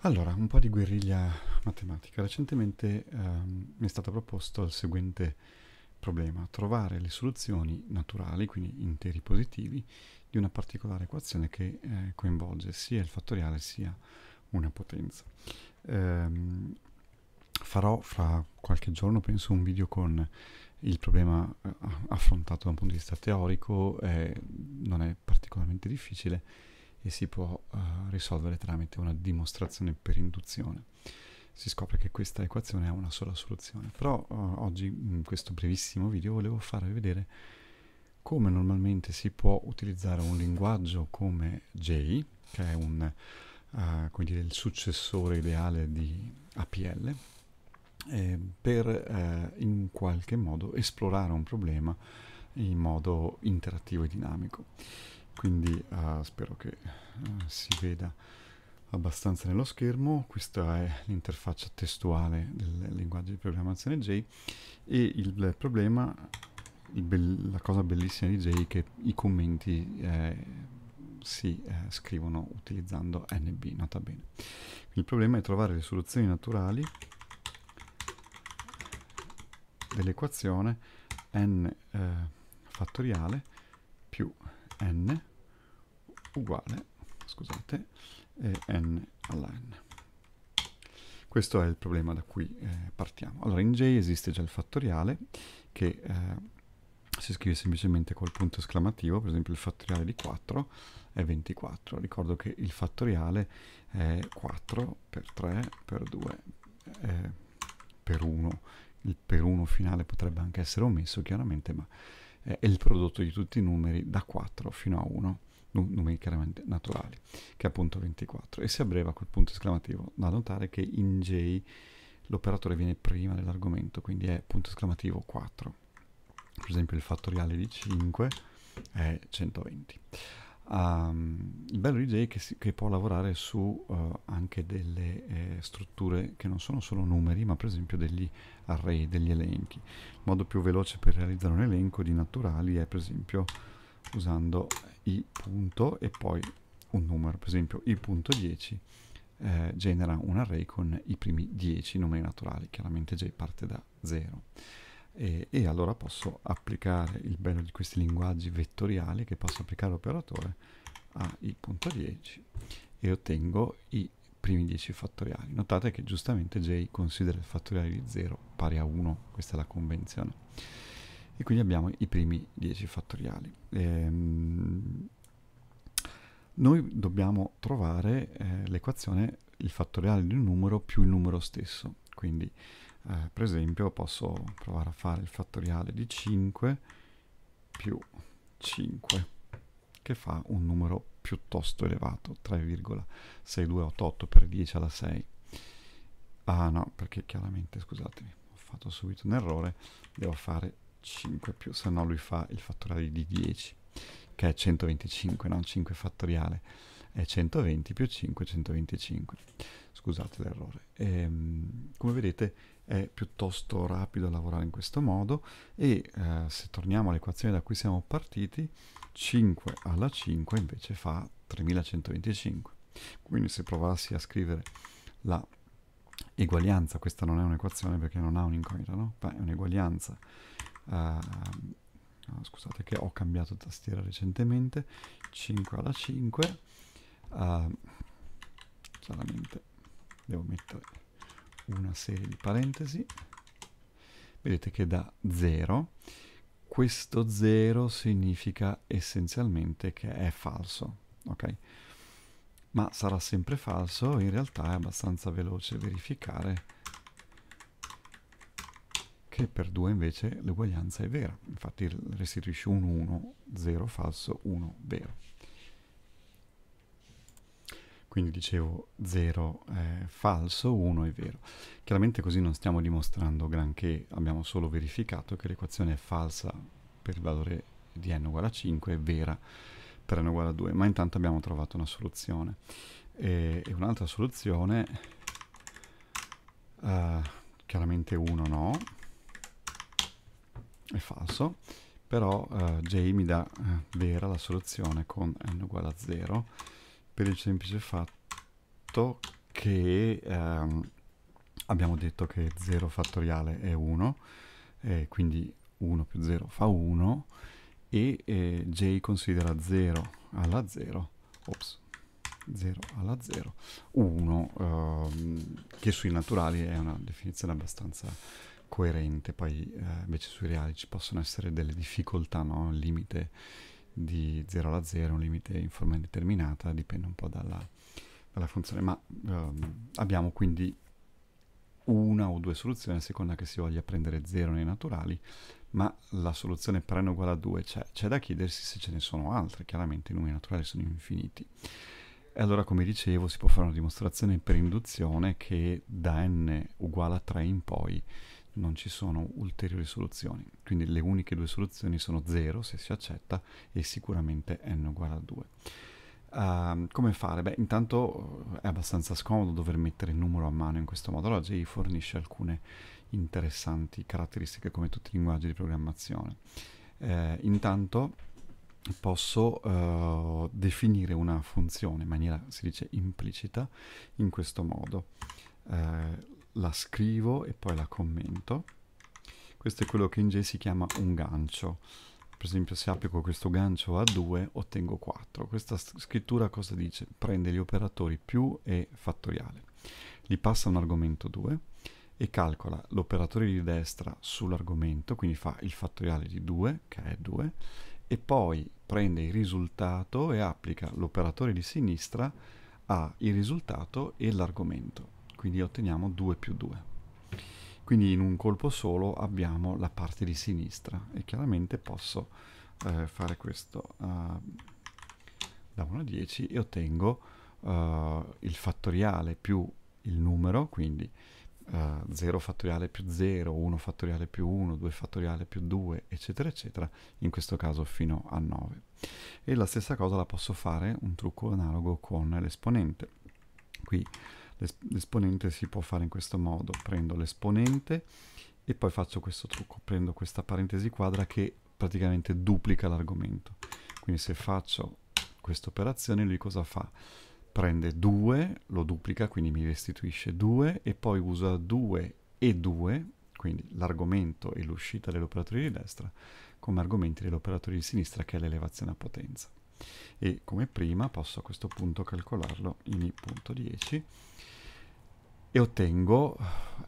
Allora, un po' di guerriglia matematica. Recentemente ehm, mi è stato proposto il seguente problema, trovare le soluzioni naturali, quindi interi positivi, di una particolare equazione che eh, coinvolge sia il fattoriale sia una potenza. Ehm, farò fra qualche giorno, penso, un video con il problema eh, affrontato da un punto di vista teorico, eh, non è particolarmente difficile e si può uh, risolvere tramite una dimostrazione per induzione. Si scopre che questa equazione ha una sola soluzione, però uh, oggi in questo brevissimo video volevo farvi vedere come normalmente si può utilizzare un linguaggio come J, che è un, uh, come dire, il successore ideale di APL, eh, per eh, in qualche modo esplorare un problema in modo interattivo e dinamico quindi uh, spero che uh, si veda abbastanza nello schermo questa è l'interfaccia testuale del linguaggio di programmazione J e il problema il la cosa bellissima di J è che i commenti eh, si eh, scrivono utilizzando NB, nota bene. Il problema è trovare le soluzioni naturali dell'equazione n eh, fattoriale più n uguale, scusate, eh, n alla n. Questo è il problema da cui eh, partiamo. Allora, in J esiste già il fattoriale che eh, si scrive semplicemente col punto esclamativo, per esempio il fattoriale di 4 è 24. Ricordo che il fattoriale è 4 per 3 per 2 eh, per 1. Il per 1 finale potrebbe anche essere omesso chiaramente, ma eh, è il prodotto di tutti i numeri da 4 fino a 1 numeri chiaramente naturali, che è appunto 24, e si abbreva quel punto esclamativo. Da notare che in J l'operatore viene prima dell'argomento, quindi è punto esclamativo 4. Per esempio il fattoriale di 5 è 120. Um, il bello di J è che, si, che può lavorare su uh, anche delle eh, strutture che non sono solo numeri, ma per esempio degli array, degli elenchi. Il modo più veloce per realizzare un elenco di naturali è per esempio usando i punto e poi un numero, per esempio i.10 eh, genera un array con i primi 10 numeri naturali, chiaramente J parte da 0 e, e, allora posso applicare il bello di questi linguaggi vettoriali che posso applicare all'operatore a i.10 e ottengo i primi 10 fattoriali. Notate che giustamente J considera il fattoriale di 0 pari a 1, questa è la convenzione. E quindi abbiamo i primi 10 fattoriali. Ehm, noi dobbiamo trovare eh, l'equazione il fattoriale di un numero più il numero stesso, quindi eh, per esempio posso provare a fare il fattoriale di 5 più 5 che fa un numero piuttosto elevato 3,6288 per 10 alla 6 ah no perché chiaramente scusatemi ho fatto subito un errore devo fare 5 più se no lui fa il fattoriale di 10 che è 125 non 5 fattoriale è 120 più 5 125 scusate l'errore. E, ehm, come vedete è piuttosto rapido lavorare in questo modo e eh, se torniamo all'equazione da cui siamo partiti, 5 alla 5 invece fa 3125. Quindi se provassi a scrivere la eguaglianza, questa non è un'equazione perché non ha un'incognita, no? Beh, è un'eguaglianza. Eh, scusate che ho cambiato tastiera recentemente 5 alla 5 eh, chiaramente devo mettere una serie di parentesi vedete che da 0 questo 0 significa essenzialmente che è falso ok ma sarà sempre falso in realtà è abbastanza veloce verificare che per 2 invece l'uguaglianza è vera infatti restituisce un 1 0 falso 1 vero quindi dicevo 0 è falso, 1 è vero. Chiaramente così non stiamo dimostrando granché, abbiamo solo verificato che l'equazione è falsa per il valore di n uguale a 5 e vera per n uguale a 2, ma intanto abbiamo trovato una soluzione. E, e un'altra soluzione, uh, chiaramente 1 no, è falso, però uh, j mi dà uh, vera la soluzione con n uguale a 0, per il semplice fatto che ehm, abbiamo detto che 0 fattoriale è 1, eh, quindi 1 più 0 fa 1, e eh, j considera 0 alla 0, ops, 0 alla 0, 1, ehm, che sui naturali è una definizione abbastanza coerente, poi eh, invece sui reali ci possono essere delle difficoltà, no? limite di 0 alla 0, un limite in forma indeterminata, dipende un po' dalla, dalla funzione, ma ehm, abbiamo quindi una o due soluzioni a seconda che si voglia prendere 0 nei naturali, ma la soluzione per n uguale a 2 c'è. C'è da chiedersi se ce ne sono altre, chiaramente i numeri naturali sono infiniti. E allora, come dicevo, si può fare una dimostrazione per induzione che da n uguale a 3 in poi non ci sono ulteriori soluzioni, quindi le uniche due soluzioni sono 0 se si accetta e sicuramente n uguale a 2. Uh, ehm, come fare? Beh, intanto eh, è abbastanza scomodo dover mettere il numero a mano in questo modo, la J fornisce alcune interessanti caratteristiche come tutti i linguaggi di programmazione. Uh, intanto posso uh, definire una funzione in maniera, si dice, implicita in questo modo. Uh, la scrivo e poi la commento. Questo è quello che in J si chiama un gancio. Per esempio se applico questo gancio a 2 ottengo 4. Questa scrittura cosa dice? Prende gli operatori più e fattoriale. li passa un argomento 2 e calcola l'operatore di destra sull'argomento, quindi fa il fattoriale di 2, che è 2, e poi prende il risultato e applica l'operatore di sinistra al risultato e l'argomento quindi otteniamo 2 più 2. Quindi in un colpo solo abbiamo la parte di sinistra e chiaramente posso eh, fare questo uh, da 1 a 10 e ottengo uh, il fattoriale più il numero, quindi uh, eh, 0 fattoriale più 0, 1 fattoriale più 1, 2 fattoriale più 2, eccetera, eccetera, in questo caso fino a 9. E la stessa cosa la posso fare, un trucco analogo con l'esponente. Qui l'esponente si può fare in questo modo prendo l'esponente e poi faccio questo trucco prendo questa parentesi quadra che praticamente duplica l'argomento quindi se faccio questa operazione lui cosa fa? prende 2 lo duplica quindi mi restituisce 2 e poi usa 2 e 2 quindi l'argomento e l'uscita dell'operatore di destra come argomenti dell'operatore di sinistra che è l'elevazione a potenza e come prima posso a questo punto calcolarlo in i.10 e ottengo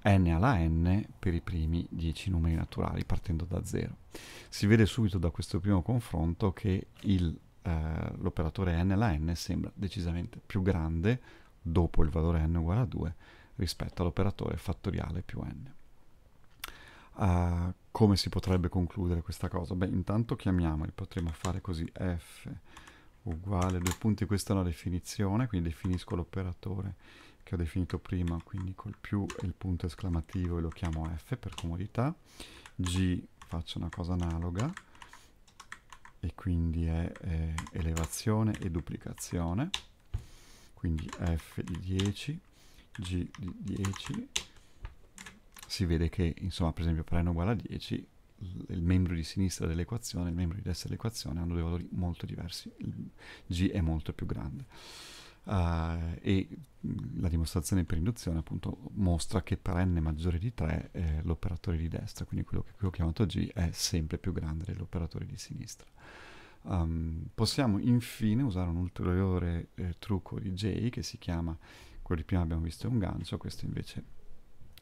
n alla n per i primi 10 numeri naturali partendo da 0. Si vede subito da questo primo confronto che eh, l'operatore eh, n alla n sembra decisamente più grande dopo il valore n uguale a 2 rispetto all'operatore fattoriale più n. Uh, come si potrebbe concludere questa cosa? Beh, intanto chiamiamoli, potremmo fare così f uguale due punti, questa è una definizione, quindi definisco l'operatore che ho definito prima, quindi col più e il punto esclamativo e lo chiamo f per comodità, g faccio una cosa analoga e quindi è eh, elevazione e duplicazione, quindi f di 10, g di 10 si vede che, insomma, per esempio per n uguale a 10, il membro di sinistra dell'equazione e il membro di destra dell'equazione hanno due valori molto diversi, il g è molto più grande. Uh, e la dimostrazione per induzione appunto mostra che per n maggiore di 3 eh, l'operatore di destra, quindi quello che ho chiamato g, è sempre più grande dell'operatore di sinistra. Um, possiamo infine usare un ulteriore eh, trucco di J che si chiama, quello di prima abbiamo visto è un gancio, questo invece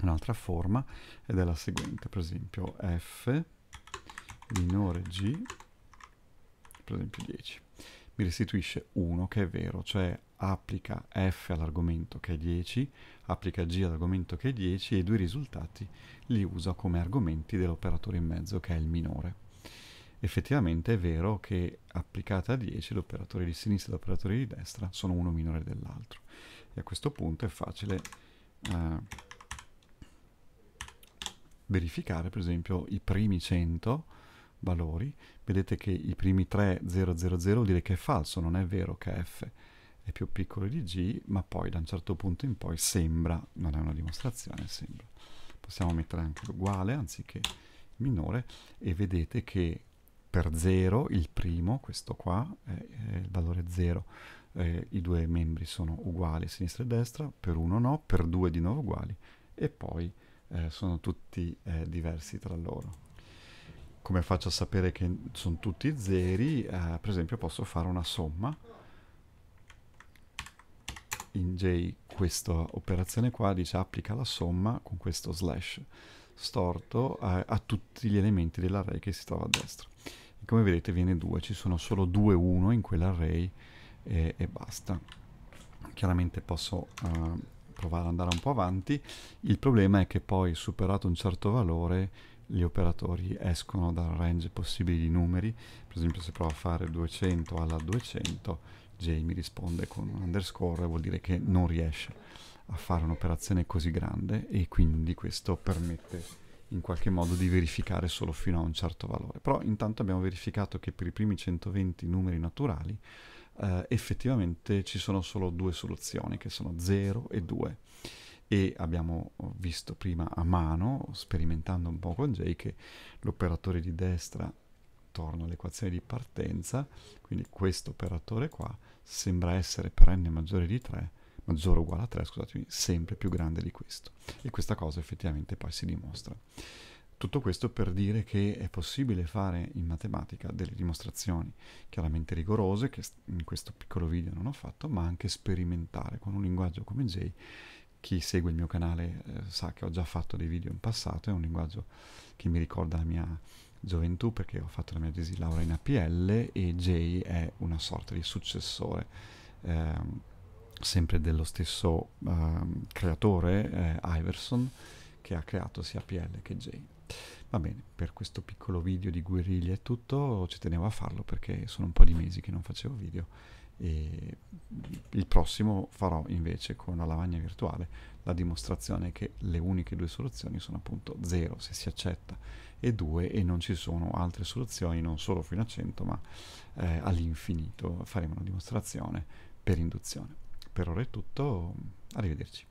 un'altra forma ed è la seguente, per esempio f minore g, per esempio 10, mi restituisce 1 che è vero, cioè applica f all'argomento che è 10, applica g all'argomento che è 10 e i due risultati li usa come argomenti dell'operatore in mezzo che è il minore. Effettivamente è vero che applicata a 10 l'operatore di sinistra e l'operatore di destra sono uno minore dell'altro e a questo punto è facile eh, verificare per esempio i primi 100 valori, vedete che i primi 3 000 vuol dire che è falso, non è vero che f è più piccolo di g, ma poi da un certo punto in poi sembra, non è una dimostrazione, sembra. Possiamo mettere anche l'uguale anziché minore e vedete che per 0 il primo, questo qua, è, è il valore 0, eh, i due membri sono uguali, sinistra e destra, per 1 no, per 2 di nuovo uguali e poi eh, sono tutti eh, diversi tra loro. Come faccio a sapere che sono tutti zeri? Eh, per esempio posso fare una somma in J questa operazione qua dice applica la somma con questo slash storto eh, a tutti gli elementi dell'array che si trova a destra. E come vedete viene 2, ci sono solo 2 1 in quell'array e, eh, e basta. Chiaramente posso eh, provare ad andare un po' avanti, il problema è che poi superato un certo valore gli operatori escono dal range possibile di numeri, per esempio se provo a fare 200 alla 200, J mi risponde con un underscore, vuol dire che non riesce a fare un'operazione così grande e quindi questo permette in qualche modo di verificare solo fino a un certo valore. Però intanto abbiamo verificato che per i primi 120 numeri naturali eh, effettivamente ci sono solo due soluzioni che sono 0 e 2 e abbiamo visto prima a mano, sperimentando un po' con J, che l'operatore di destra torna all'equazione di partenza, quindi questo operatore qua sembra essere per n maggiore di 3, maggiore o uguale a 3, scusatemi, sempre più grande di questo. E questa cosa effettivamente poi si dimostra. Tutto questo per dire che è possibile fare in matematica delle dimostrazioni chiaramente rigorose, che in questo piccolo video non ho fatto, ma anche sperimentare con un linguaggio come J. Chi segue il mio canale eh, sa che ho già fatto dei video in passato, è un linguaggio che mi ricorda la mia gioventù perché ho fatto la mia tesi laurea in APL e J è una sorta di successore. Ehm, sempre dello stesso uh, creatore eh, Iverson che ha creato sia PL che J. Va bene, per questo piccolo video di guerriglia è tutto, ci tenevo a farlo perché sono un po' di mesi che non facevo video e il prossimo farò invece con la lavagna virtuale la dimostrazione che le uniche due soluzioni sono appunto 0 se si accetta e 2 e non ci sono altre soluzioni non solo fino a 100 ma eh, all'infinito faremo una dimostrazione per induzione. Per ora è tutto, arrivederci.